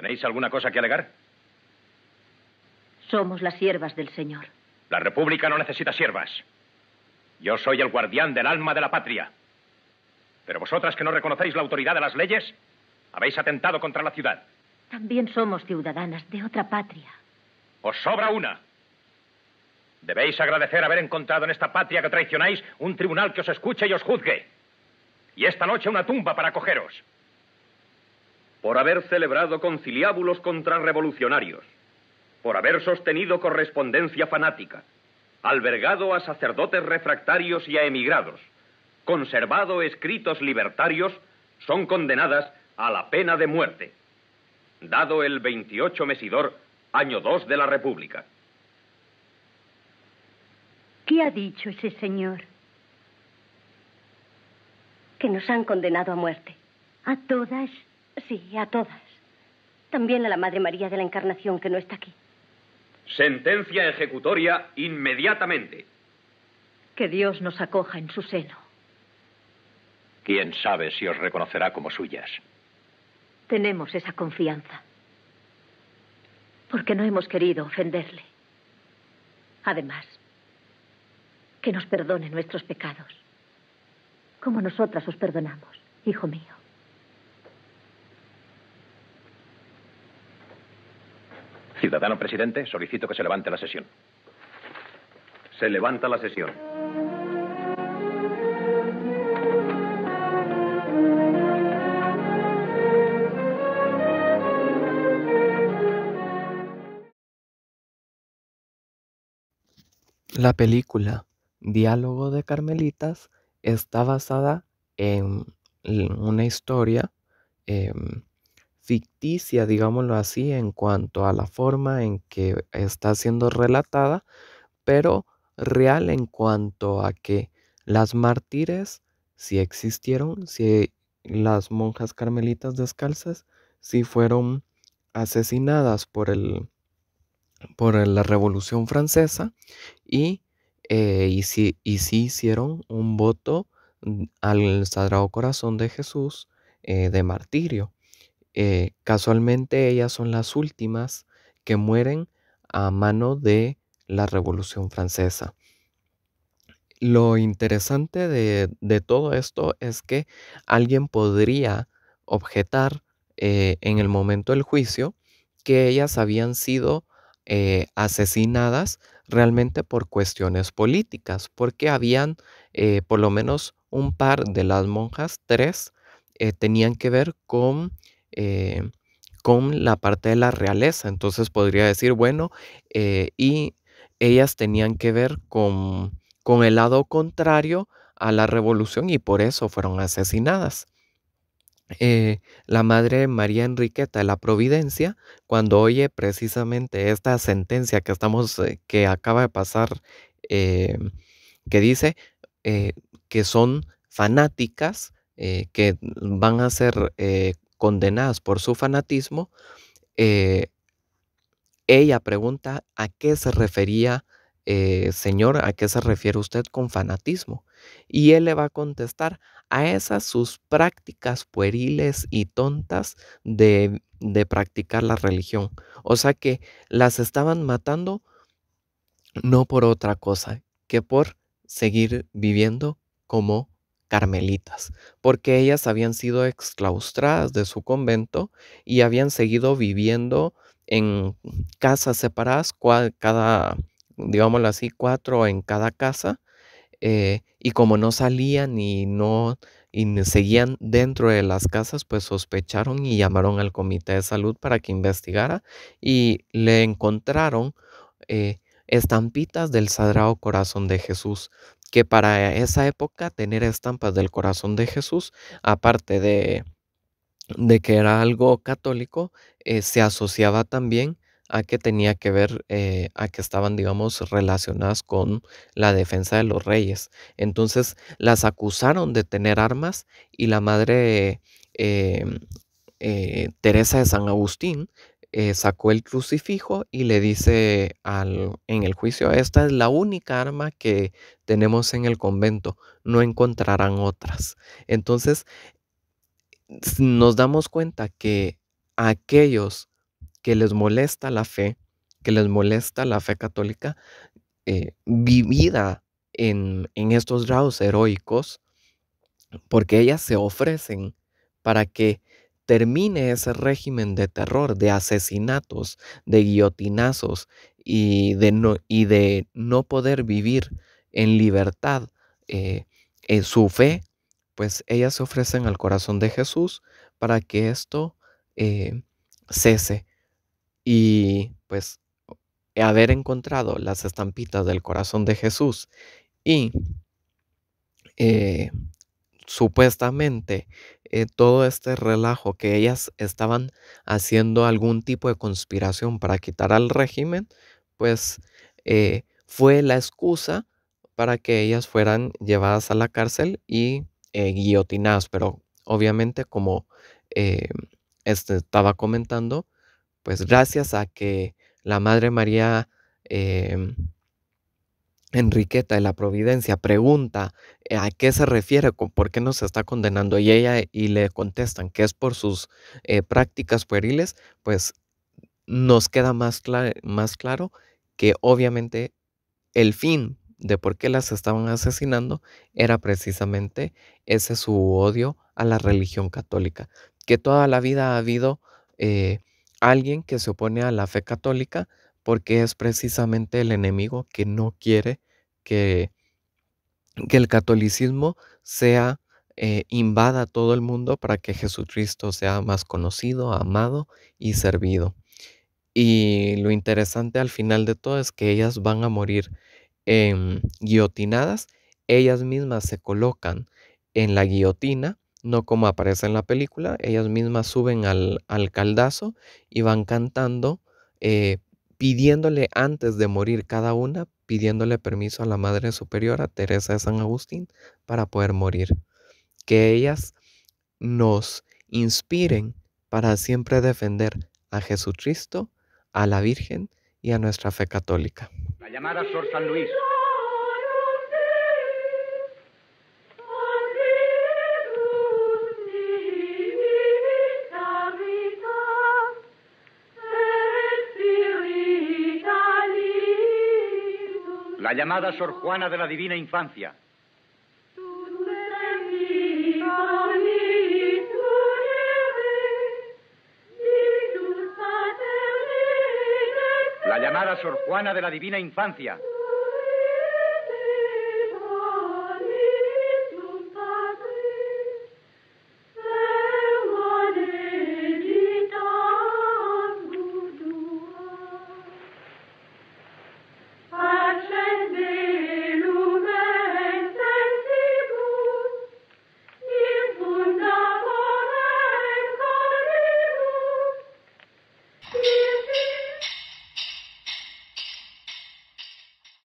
¿Tenéis alguna cosa que alegar? Somos las siervas del Señor. La República no necesita siervas. Yo soy el guardián del alma de la patria. Pero vosotras que no reconocéis la autoridad de las leyes, habéis atentado contra la ciudad. También somos ciudadanas de otra patria. Os sobra una. Debéis agradecer haber encontrado en esta patria que traicionáis un tribunal que os escuche y os juzgue. Y esta noche una tumba para acogeros por haber celebrado conciliábulos contrarrevolucionarios, por haber sostenido correspondencia fanática, albergado a sacerdotes refractarios y a emigrados, conservado escritos libertarios, son condenadas a la pena de muerte, dado el 28 Mesidor, año 2 de la República. ¿Qué ha dicho ese señor? Que nos han condenado a muerte. ¿A todas? Sí, a todas. También a la Madre María de la Encarnación, que no está aquí. Sentencia ejecutoria inmediatamente. Que Dios nos acoja en su seno. ¿Quién sabe si os reconocerá como suyas? Tenemos esa confianza. Porque no hemos querido ofenderle. Además, que nos perdone nuestros pecados. Como nosotras os perdonamos, hijo mío. Ciudadano presidente, solicito que se levante la sesión. Se levanta la sesión. La película Diálogo de Carmelitas está basada en una historia em, ficticia, digámoslo así, en cuanto a la forma en que está siendo relatada, pero real en cuanto a que las mártires sí existieron, si las monjas carmelitas descalzas sí fueron asesinadas por, por la Revolución Francesa y, eh, sí, hicieron un voto mm, al Sagrado Corazón de Jesús eh, de martirio. Eh, casualmente ellas son las últimas que mueren a mano de la Revolución Francesa. Lo interesante de, todo esto es que alguien podría objetar eh, en el momento del juicio que ellas habían sido eh, asesinadas realmente por cuestiones políticas, porque habían por lo menos un par de las monjas, tres, tenían que ver con eh, con la parte de la realeza. Entonces podría decir, bueno, eh, y ellas tenían que ver con, con el lado contrario a la revolución y por eso fueron asesinadas. Eh, la madre María Enriqueta de la Providencia, cuando oye precisamente esta sentencia que estamos, que acaba de pasar, que dice que son fanáticas, que van a ser condenadas por su fanatismo, eh, ella pregunta a qué se refería, eh, señor, a qué se refiere usted con fanatismo. Y él le va a contestar a esas sus prácticas pueriles y tontas de, de practicar la religión. O sea que las estaban matando no por otra cosa que por seguir viviendo como carmelitas, porque ellas habían sido exclaustradas de su convento y habían seguido viviendo en casas separadas, cada, digámoslo así, cuatro en cada casa, eh, y como no salían y no y seguían dentro de las casas, pues sospecharon y llamaron al comité de salud para que investigara y le encontraron eh, estampitas del Sagrado Corazón de Jesús, que para esa época tener estampas del corazón de Jesús, aparte de, de que era algo católico, eh, se asociaba también a que tenía que ver, eh, a que estaban, digamos, relacionadas con la defensa de los reyes. Entonces las acusaron de tener armas y la madre eh, Teresa de San Agustín eh, sacó el crucifijo y le dice al, en el juicio, esta es la única arma que tenemos en el convento, no encontrarán otras. Entonces, nos damos cuenta que aquellos que les molesta la fe, que les molesta la fe católica, eh, vivida en, en estos grados heroicos, porque ellas se ofrecen para que termine ese régimen de terror, de asesinatos, de guillotinazos y de no, y de no poder vivir en libertad eh, en su fe, pues ellas se ofrecen al corazón de Jesús para que esto eh, cese. Y pues haber encontrado las estampitas del corazón de Jesús y eh, supuestamente eh, todo este relajo que ellas estaban haciendo algún tipo de conspiración para quitar al régimen, pues eh, fue la excusa para que ellas fueran llevadas a la cárcel y eh, guillotinadas. Pero obviamente, como este, estaba comentando, pues gracias a que la Madre María em, Enriqueta de la Providencia pregunta eh, a qué se refiere, con, por qué nos está condenando y ella y le contestan que es por sus eh, prácticas pueriles, pues nos queda más, claro que obviamente el fin de por qué las estaban asesinando era precisamente ese su odio a la religión católica, que toda la vida ha habido eh, alguien que se opone a la fe católica porque es precisamente el enemigo que no quiere que, el catolicismo sea eh, invada todo el mundo para que Jesucristo sea más conocido, amado y servido. Y lo interesante al final de todo es que ellas van a morir em, guillotinadas, ellas mismas se colocan en la guillotina, no como aparece en la película, ellas mismas suben al, al caldazo y van cantando eh, pidiéndole antes de morir cada una, pidiéndole permiso a la Madre Superiora, Teresa de San Agustín, para poder morir. Que ellas nos inspiren para siempre defender a Jesucristo, a la Virgen y a nuestra fe católica. La llamada Sor San Luis. la llamada Sor Juana de la Divina Infancia. La llamada Sor Juana de la Divina Infancia.